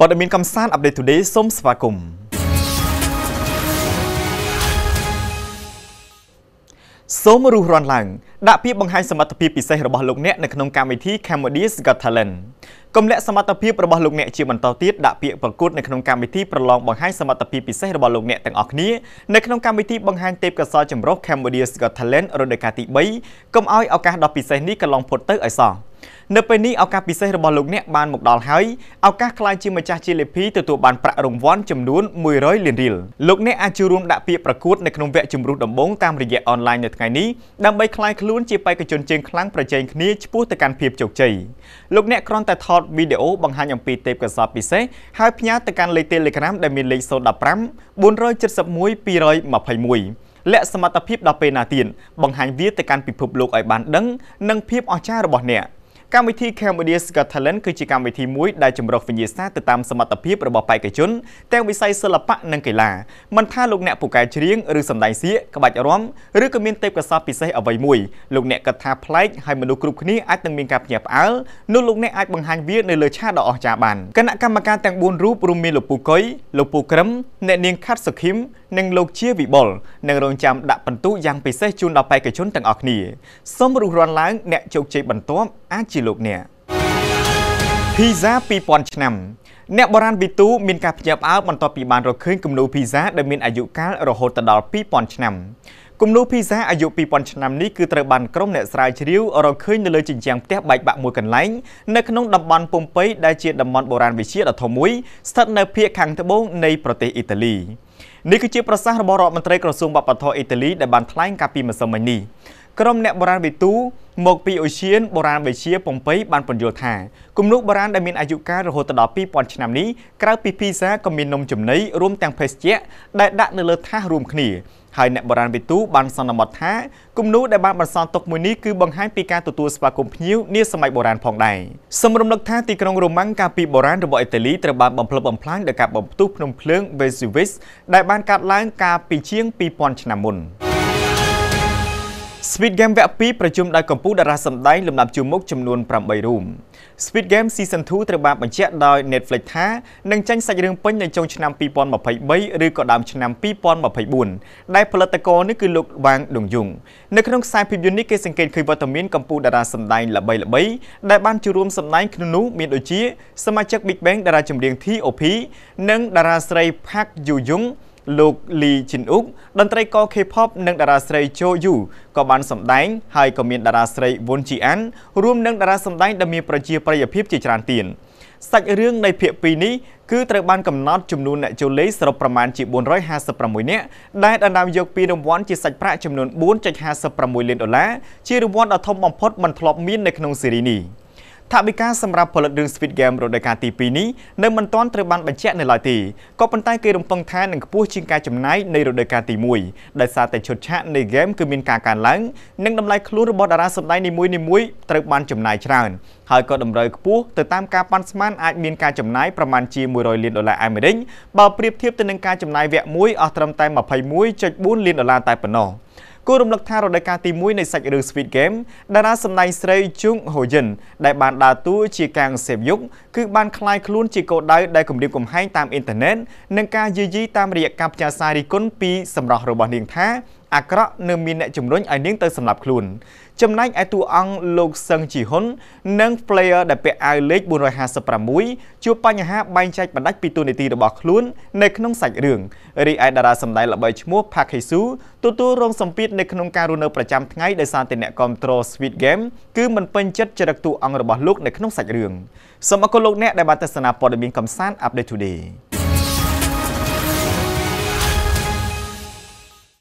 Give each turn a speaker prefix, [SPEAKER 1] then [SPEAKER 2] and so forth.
[SPEAKER 1] ព័ត៌មានកំសាន្ត Update Today សូមស្វាគមន៍សូមរុះរាន់ឡើងដាក់ពាក្យបង្ហាញសមត្ថភាពពិសេសរបស់លោកអ្នកនៅក្នុងកម្មវិធី Cambodia's Got Talent គំលាក់សមត្ថភាពរបស់លោកអ្នកជាបន្តទៀតដាក់ពាក្យប្រកួតនៅក្នុងកម្មវិធីប្រឡងបង្ហាញសមត្ថភាពពិសេសរបស់លោកអ្នកទាំងអស់គ្នានៅក្នុងកម្មវិធីបង្ហាញទេពកោសល្យចម្រុះ Cambodia's Got Talent រដូវកាលទី3កុំឲ្យឱកាសដ៏ពិសេសនេះកន្លងផុតទៅឲ្យសោះ។នៅពេលនេះឱកាសពិសេសរបស់លោកអ្នកបានមកដល់ហើយឱកាសក្លាយជាម្ចាស់ជាលេភីទទួលបានប្រាក់រង្វាន់ចំនួន100លានរៀលលោកអ្នកអាចចូលរួមដាក់ពាក្យប្រកួតនៅក្នុងវគ្គជម្រុះដំបូងតាមរយៈអនឡាញនៅថ្ងៃនេះដើម្បីក្លាយខ្លួនជាបេក្ខជនជើងខ្លាំងប្រជែងគ្នាឆ្ពោះទៅកាន់ភាពជោគជ័យលោកអ្នកគ្រាន់តែថតវីដេអូបង្ហាញអំពីទេពកោសល្យពិសេសហើយផ្ញើទៅកាន់លេខ Telegram ដែលមានលេខ015 471 221លាក់សមត្ថភាពដល់ពេលណាទៀតបង្ហាញវាទៅកាន់ពិភពលោកឲ្យបានដឹងនិងភាពអស្ចារ្យរបស់អ្នក។កម្មវិធី Cambodia Got Talent គឺជាកម្មវិធីមួយដែលជំរុញវិញ្ញាសាទៅតាមសមត្ថភាពរបស់បេក្ខជនទាំងវិស័យសិល្បៈនិងកីឡាមិនថាលោកអ្នកពូកែច្រៀងឬសម្ដែងសៀកក្បាច់រាំឬក៏មានទេពកោសល្យពិសេសអ្វីមួយលោកអ្នកគិតថាប្លែកហើយមនុស្សគ្រប់គ្នាអាចនឹងមានការភ្ញាក់ផ្អើលនោះលោកអ្នកអាចបង្ហាញវានៅលើឆាកដ៏អស្ចារ្យបានគណៈកម្មការទាំង4រូបរួមមានលោកពូកុយលោកពូក្រឹមអ្នកនាងខាត់សុខឹមនិងលោកជាវិបុលនឹងរងចាំដាក់ពិន្ទុយ៉ាងពិសេសជូនដល់បេក្ខជនទាំងអស់គ្នាសូមរុះរាន់ឡើងអ្នកជោគជ័យបន្ទាប់អាចជាលោកអ្នកភីហ្សា2000ឆ្នាំអ្នកបរានវិទូមានការភ្ញាក់ផ្អើលបន្ទាប់ពីបានរកឃើញគំនូរភីហ្សាដែលមានអាយុកាលរហូតដល់2000ឆ្នាំគំនូរភីហ្សាអាយុ2000ឆ្នាំនេះគឺត្រូវបានក្រុមអ្នកស្រាវជ្រាវរកឃើញនៅលើជញ្ជាំងផ្ទះបែកបាក់មួយកន្លែងនៅក្នុងតំបន់ពុំពៃដែលជាតំបន់បុរាណវិទ្យាដ៏ធំមួយស្ថិតនៅភាគខាងត្បូងនៃប្រទេសអ៊ីតាលីនេះគឺជាប្រសាសន៍របស់រដ្ឋមន្ត្រីក្រសួងវប្បធម៌អ៊ីតាលីដែលបានថ្លែងកាលពីម្សិលមិញនេះក្រុមអ្នកបុរាណវិទូ មកពីឧឈានបុរាណវិជាពំពេបានពន្យល់ថាគំនូបុរាណដែលមានអាយុកាលរហូតដល់2000ឆ្នាំនេះក្រៅពីភីសាក៏មាននំចំណីរួមទាំងភេសជ្ជៈដែលដាក់នៅលើថាសរួមគ្នាហើយអ្នកបុរាណវិទូបានសន្និដ្ឋានថាគំនូដែលបានបន្សល់ទុកមួយនេះគឺបង្ហាញពីការទទួលស្វាគមន៍ភ្ញៀវនាសម័យបុរាណផងដែរសម្រំលឹកថាទីក្រុងរ៉ូម៉ាំងកាលពីបុរាណរបស់អ៊ីតាលីត្រូវបានបំផ្លិចបំផ្លាញដោយការបំផ្ទុះភ្នំភ្លើង Vesuvius ដែលបានកាត់ឡើងកាលពីជាង2000ឆ្នាំមុន។ Sweet Game វគ្គ2ប្រជុំដោយកម្ពុជាតារាសម្ដែងលំដាប់ជួរមុខចំនួន8រូប Sweet Game Season 2ត្រូវបានបញ្ជាក់ដោយ Netflix ថានឹងចេញសាច់រឿងពេញនៅចុងឆ្នាំ2023ឬក៏ដើមឆ្នាំ2024ដែលផលិតករនេះគឺលោកវ៉ាងដុងយុងនៅក្នុងខ្សែភាពយន្តនេះគេសង្កេតឃើញវត្តមានកម្ពុជាតារាសម្ដែងល្បីៗដែលបានចូលរួមសម្ដែងក្នុងនោះមានដូចជាសមាជិក Big Bang តារាចម្រៀង T.O.P និងតារាស្រី Park Yoo Jung លោកលីជីនអ៊ុកតន្ត្រីករ K-pop និងតារាស្រីជូយូក៏បានសម្ដែង ហើយក៏មានតារាស្រីវុនជីអាន រួមនឹងតារាសម្ដែងដែលមានប្រជាប្រិយភាពជាច្រើនទៀតសាច់រឿងនៃភាគ2នេះគឺត្រូវបានកំណត់ចំនួនអ្នកចូលលេងសរុបប្រមាណជា456នាក់ដែលដណ្ដើមយកពីរង្វាន់ជាសាច់ប្រាក់ចំនួន4.56លានដុល្លារជារង្វាន់ដ៏ធំបំផុតមិនធ្លាប់មាននៅក្នុងស៊េរីនេះ។ថាបិការសម្រាប់ផលិតរឿង Squid Game រដូវកាលទី2នេះនៅមិនទាន់ត្រូវបានបញ្ជាក់នៅឡើយទេក៏ប៉ុន្តែគេរំពឹងថានឹងខ្ពស់ជាងការចំណាយនៃរដូវកាលទី1ដោយសារតែឈុតឆាកនៃ game គឺមានការកើនឡើងនិងតម្លៃខ្លួនរបស់តារាសម្ដែងនីមួយៗត្រូវបានចំណាយច្រើនហើយក៏តម្រូវខ្ពស់ទៅតាមការប៉ាន់ស្មានអាចមានការចំណាយប្រមាណជា100លានដុល្លារអាមេរិកបើប្រៀបធៀបទៅនឹងការចំណាយវគ្គ1អស់ត្រឹមតែ21.4លានដុល្លារតែប៉ុណ្ណោះគួររំលឹកថារដូវកាលទី1នៃសាច់រឿង Squid Game តារាសម្ដែងស្រីជុងហូយិនដែលបានដើរតួជាកាងសេវយុគគឺបានคล้ายខ្លួនជាកោដៅដែលគំរាមកំហែងតាមអ៊ីនធឺណិតនិងការយាយីតាមរយៈការផ្ញើសាររិះគន់ពីសម្រស់របស់នាងថាអាក្រក់នៅមានអ្នកជំរុញឲ្យនាងទៅសម្លាប់ខ្លួន ចំណែកឯតួអង្គលោកសឹងជីហ៊ុននិង player ដែលពាក់អាវលេខ456ជួបបញ្ហាបែងចែកបណ្ដាច់ពីតួនាទីរបស់ខ្លួននៅក្នុងសាច់រឿងរីឯតារាសម្ដែងល្បីឈ្មោះ Park Hae-soo ទទួលរងសម្ពាធនៅក្នុងការរស់នៅប្រចាំថ្ងៃដោយសារតែអ្នកគ្រប់គ្រង Squid Game គឺមិនពេញចិត្តចរិតតួអង្គរបស់លោកនៅក្នុងសាច់រឿងសូមអរគុណលោកអ្នកដែលបានទស្សនាព័ត៌មានកំសាន្ត Update Today